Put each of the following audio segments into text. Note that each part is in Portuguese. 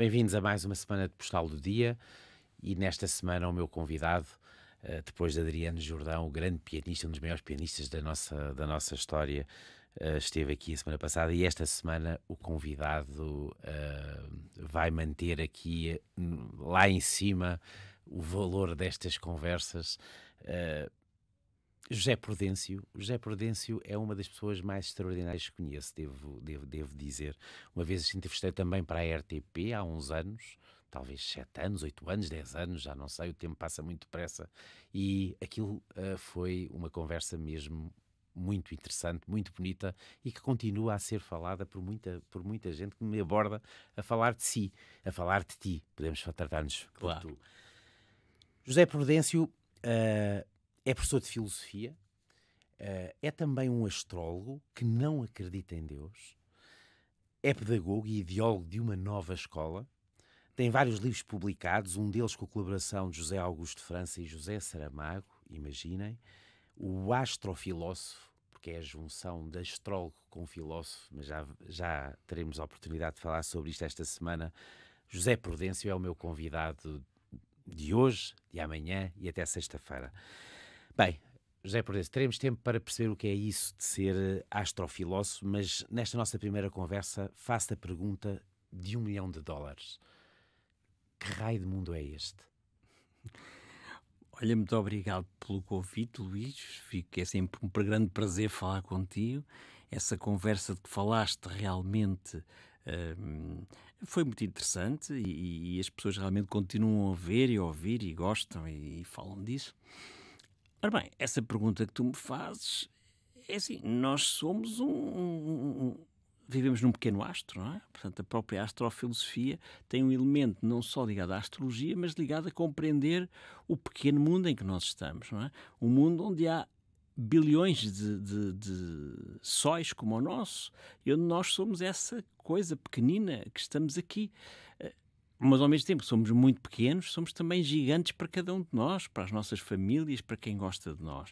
Bem-vindos a mais uma semana de Postal do Dia e nesta semana o meu convidado, eh, depois de Adriano Jordão, o grande pianista, um dos maiores pianistas da nossa, da nossa história, eh, esteve aqui a semana passada e esta semana o convidado eh, vai manter aqui lá em cima o valor destas conversas. Uh, José Prudêncio. José Prudêncio é uma das pessoas mais extraordinárias que conheço, devo, devo, devo dizer. Uma vez entrevistei também para a RTP há uns anos, talvez sete anos, oito anos, dez anos, já não sei, o tempo passa muito depressa. E aquilo uh, foi uma conversa mesmo muito interessante, muito bonita e que continua a ser falada por muita, por muita gente que me aborda a falar de si, a falar de ti. Podemos tratar-nos claro. por tu. José Prudêncio uh, é professor de filosofia, uh, é também um astrólogo que não acredita em Deus, é pedagogo e ideólogo de uma nova escola, tem vários livros publicados, um deles com a colaboração de José Augusto de França e José Saramago, imaginem, o astrofilósofo, porque é a junção de astrólogo com filósofo, mas já, já teremos a oportunidade de falar sobre isto esta semana. José Prudêncio é o meu convidado de hoje, de amanhã e até sexta-feira. Bem, José Prudêncio, teremos tempo para perceber o que é isso de ser eh, astrofilósofo, mas nesta nossa primeira conversa faço a pergunta de um milhão de dólares. Que raio de mundo é este? Olha, muito obrigado pelo convite, Luís. Fico, é sempre um grande prazer falar contigo. Essa conversa de que falaste realmente um, foi muito interessante e, e, as pessoas realmente continuam a ver e a ouvir e gostam e, e falam disso. Ora bem, essa pergunta que tu me fazes é assim: nós somos um. um, um vivemos num pequeno astro, não é? Portanto, a própria astrofilosofia tem um elemento não só ligado à astrologia, mas ligado a compreender o pequeno mundo em que nós estamos, não é? Um mundo onde há bilhões de, de, de, sóis como o nosso, e onde nós somos essa coisa pequenina que estamos aqui. Eh, mas ao mesmo tempo somos muito pequenos, somos também gigantes para cada um de nós, para as nossas famílias, para quem gosta de nós.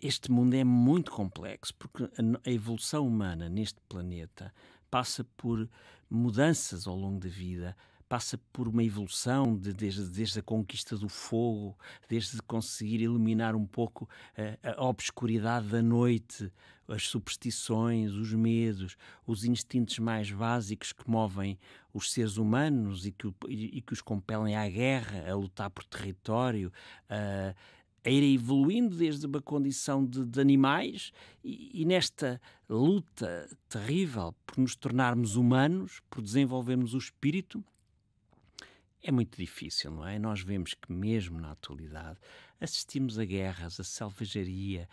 Este mundo é muito complexo porque a evolução humana neste planeta passa por mudanças ao longo da vida, passa por uma evolução de, desde, desde a conquista do fogo, desde conseguir iluminar um pouco a, a obscuridade da noite, as superstições, os medos, os instintos mais básicos que movem os seres humanos e que, e, que os compelem à guerra, a lutar por território, a, a ir evoluindo desde uma condição de, de animais e, e, nesta luta terrível por nos tornarmos humanos, por desenvolvermos o espírito, é muito difícil, não é? Nós vemos que, mesmo na atualidade, assistimos a guerras, a selvageria,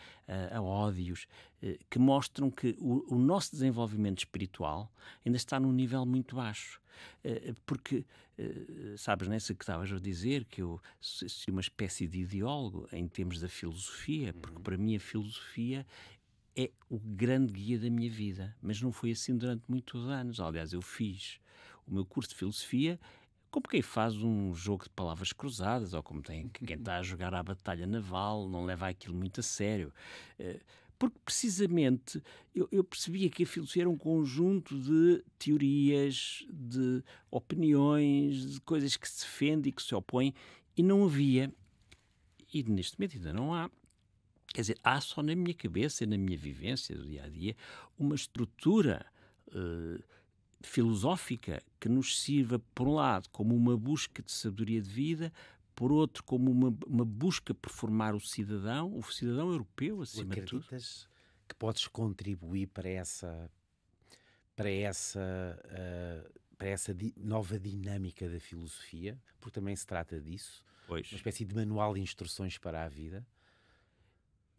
a, a ódios, eh, que mostram que o, o, nosso desenvolvimento espiritual ainda está num nível muito baixo. Eh, porque, eh, sabes, não é se que estavas a dizer, que eu sou uma espécie de ideólogo em termos da filosofia, porque uhum. para mim a filosofia é o grande guia da minha vida, mas não foi assim durante muitos anos. Aliás, eu fiz o meu curso de filosofia como quem faz um jogo de palavras cruzadas, ou como tem, quem está uhum. a jogar a batalha naval, não leva aquilo muito a sério. Eh, porque, precisamente, eu, eu percebia que a filosofia era um conjunto de teorias, de opiniões, de coisas que se defende e que se opõem e não havia, e neste momento ainda não há, quer dizer, há só na minha cabeça e na minha vivência do dia a dia uma estrutura. Uh, filosófica que nos sirva, por um lado, como uma busca de sabedoria de vida, por outro, como uma, uma busca por formar o cidadão, o cidadão europeu, acima de tudo. que podes contribuir para essa, para essa, uh, para essa nova dinâmica da filosofia? Porque também se trata disso. Pois. Uma espécie de manual de instruções para a vida.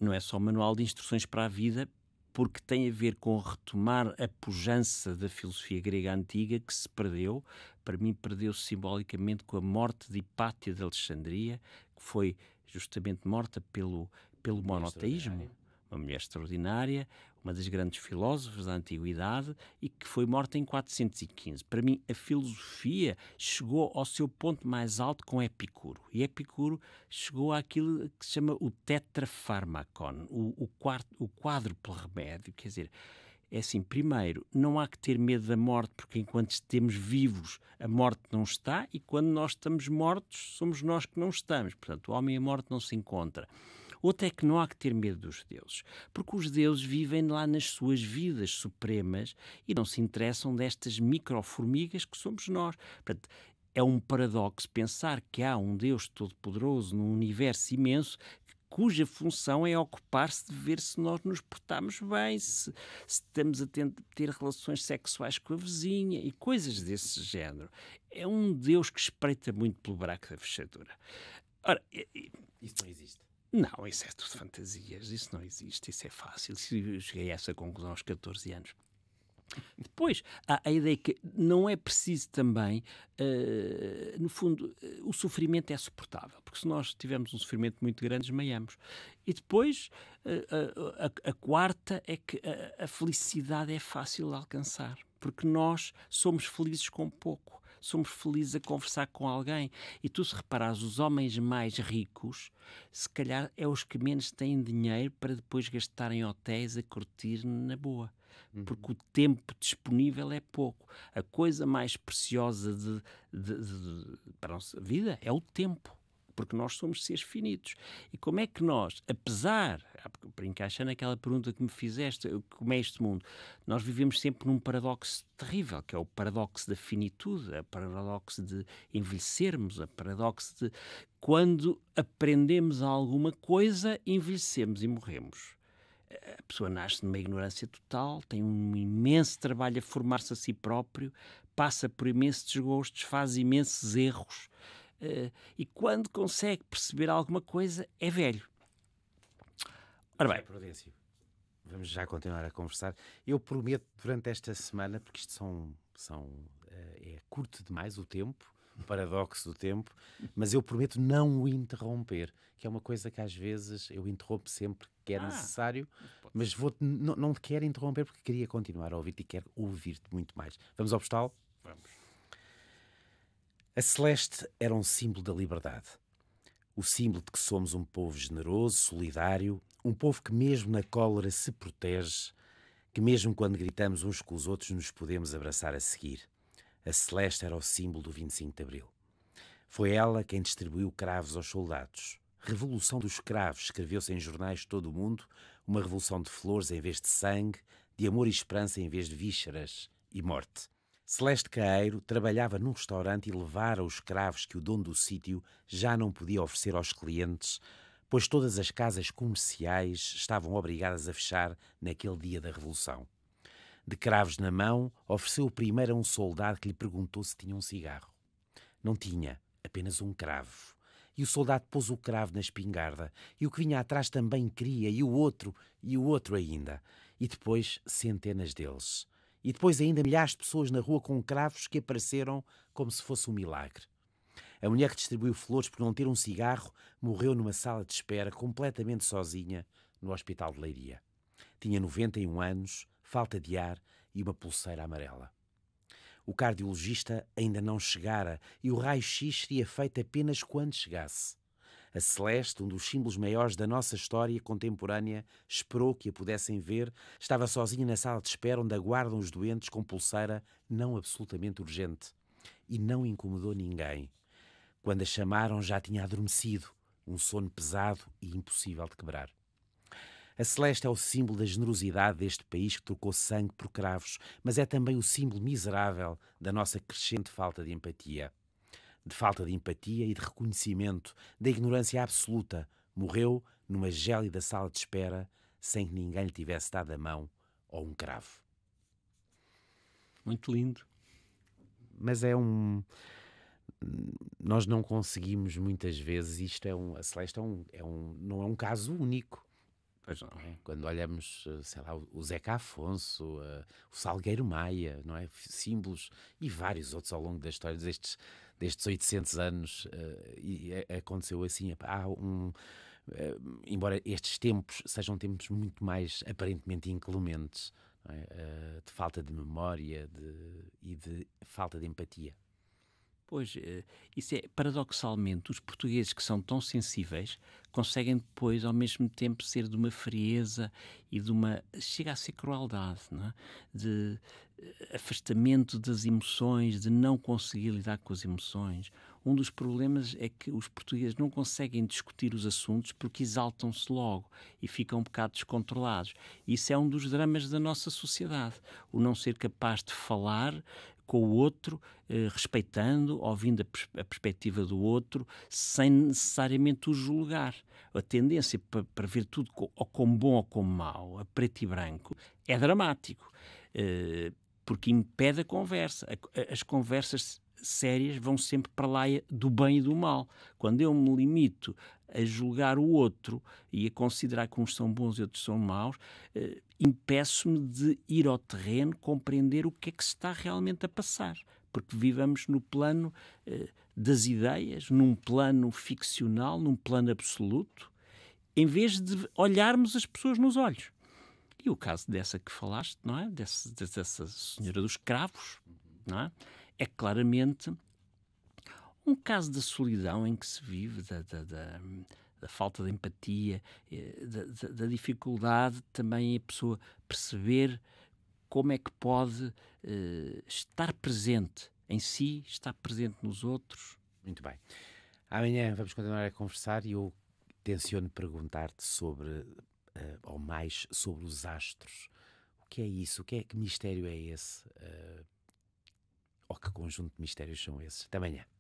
Não é só manual de instruções para a vida, porque tem a ver com retomar a pujança da filosofia grega antiga que se perdeu, para mim perdeu-se simbolicamente com a morte de Hipátia de Alexandria, que foi justamente morta pelo, pelo monoteísmo, uma mulher extraordinária, uma das grandes filósofos da antiguidade e que foi morta em 415. Para mim, a filosofia chegou ao seu ponto mais alto com Epicuro. E Epicuro chegou àquilo que se chama o tetrafarmacon, o, o, quarto, o quádruplo remédio. Quer dizer, é assim, primeiro, não há que ter medo da morte, porque enquanto estemos vivos, a morte não está, e quando nós estamos mortos, somos nós que não estamos. Portanto, o homem e a morte não se encontram. Outra é que não há que ter medo dos deuses, porque os deuses vivem lá nas suas vidas supremas e não se interessam destas microformigas que somos nós. Portanto, é um paradoxo pensar que há um Deus todo-poderoso num universo imenso cuja função é ocupar-se de ver se nós nos portamos bem, se, se estamos a ter relações sexuais com a vizinha e coisas desse género. É um Deus que espreita muito pelo buraco da fechadura. Ora, isso não existe. Não, isso é tudo fantasias, isso não existe, isso é fácil. Eu cheguei a essa conclusão aos 14 anos. Depois, há a ideia que não é preciso também, uh, no fundo, uh, o sofrimento é suportável, porque se nós tivermos um sofrimento muito grande, desmaiamos. E depois, uh, a, a, quarta é que a, a felicidade é fácil de alcançar, porque nós somos felizes com pouco somos felizes a conversar com alguém. E tu, se reparas, os homens mais ricos, se calhar é os que menos têm dinheiro para depois gastarem hotéis a curtir na boa. Uhum. Porque o tempo disponível é pouco. A coisa mais preciosa de, de, de, de para a nossa vida é o tempo porque nós somos seres finitos. E como é que nós, apesar, para encaixar naquela pergunta que me fizeste, como é este mundo, nós vivemos sempre num paradoxo terrível, que é o paradoxo da finitude, o paradoxo de envelhecermos, o paradoxo de quando aprendemos alguma coisa, envelhecemos e morremos a pessoa nasce numa ignorância total, tem um imenso trabalho a formar-se a si próprio, passa por imensos desgostos, faz imensos erros. Eh, e quando consegue perceber alguma coisa, é velho. Ora bem. Prudêncio, vamos já continuar a conversar. Eu prometo durante esta semana, porque isto são, são, eh, é curto demais o tempo, o paradoxo do tempo, mas eu prometo não o interromper, que é uma coisa que às vezes eu interrompo sempre que é ah, necessário, mas vou, não, não quero interromper porque queria continuar a ouvir-te e quero ouvir-te muito mais. Vamos ao postal? Vamos. A Celeste era um símbolo da liberdade. O símbolo de que somos um povo generoso, solidário, um povo que, mesmo na cólera, se protege, que, mesmo quando gritamos uns com os outros, nos podemos abraçar a seguir. A Celeste era o símbolo do 25 de Abril. Foi ela quem distribuiu cravos aos soldados. Revolução dos Cravos escreveu-se em jornais de todo o mundo, uma revolução de flores em vez de sangue, de amor e esperança em vez de vísceras e morte. Celeste Caeiro trabalhava num restaurante e levara os cravos que o dono do sítio já não podia oferecer aos clientes, pois todas as casas comerciais estavam obrigadas a fechar naquele dia da Revolução. De cravos na mão, ofereceu o primeiro a um soldado que lhe perguntou se tinha um cigarro. Não tinha, apenas um cravo. E o soldado pôs o cravo na espingarda, e o que vinha atrás também queria, e o outro, e o outro ainda, e depois centenas deles e depois ainda milhares de pessoas na rua com cravos que apareceram como se fosse um milagre. A mulher que distribuiu flores por não ter um cigarro morreu numa sala de espera completamente sozinha no Hospital de Leiria. Tinha 91 anos, falta de ar e uma pulseira amarela. O cardiologista ainda não chegara e o raio-x seria feito apenas quando chegasse. A Celeste, um dos símbolos maiores da nossa história contemporânea, esperou que a pudessem ver. Estava sozinha na sala de espera onde aguardam os doentes com pulseira não absolutamente urgente. E não incomodou ninguém. Quando a chamaram, já tinha adormecido, um sono pesado e impossível de quebrar. A Celeste é o símbolo da generosidade deste país que trocou sangue por cravos, mas é também o símbolo miserável da nossa crescente falta de empatia de falta de empatia e de reconhecimento da ignorância absoluta, morreu numa gélida sala de espera sem que ninguém lhe tivesse dado a mão ou um cravo. Muito lindo. Mas é um. Nós não conseguimos muitas vezes. Isto é um. A Celeste é um, é um, não é um caso único. É? Quando olhamos, eh, sei lá, o Zeca Afonso, eh, o Salgueiro Maia, não é? Símbolos e vários outros ao longo da história destes, destes 800 anos, eh, e aconteceu assim. Há um. Embora estes tempos sejam tempos muito mais aparentemente inclementes, é? de falta de memória de, e de falta de empatia. Pois, eh, isso é paradoxalmente, os portugueses que são tão sensíveis conseguem depois, ao mesmo tempo, ser de uma frieza e de uma. chega a ser crueldade, é? de eh, afastamento das emoções, de não conseguir lidar com as emoções. Um dos problemas é que os portugueses não conseguem discutir os assuntos porque exaltam-se logo e ficam um bocado descontrolados. Isso é um dos dramas da nossa sociedade, o não ser capaz de falar com o outro, eh, respeitando, ouvindo a, pers a, perspectiva do outro, sem necessariamente o julgar. A tendência para, para ver tudo com, ou como bom ou como mau, a preto e branco, é dramático, eh, porque impede a conversa. A, as conversas sérias vão sempre para lá do bem e do mal. Quando eu me limito a julgar o outro e a considerar que uns são bons e outros são maus, eh, impeço-me de ir ao terreno compreender o que é que se está realmente a passar. Porque vivamos no plano eh, das ideias, num plano ficcional, num plano absoluto, em vez de olharmos as pessoas nos olhos. E o caso dessa que falaste, não é? Dessa, dessa senhora dos cravos, não é? É claramente um caso da solidão em que se vive, da, da, da da falta de empatia, eh, da, da dificuldade também a pessoa perceber como é que pode uh, estar presente em si, estar presente nos outros. Muito bem. Amanhã vamos continuar a conversar e eu tenciono perguntar-te sobre, uh, ou mais, sobre os astros. O que é isso? O que, é, que mistério é esse? Uh, ou que conjunto de mistérios são esses? Até amanhã.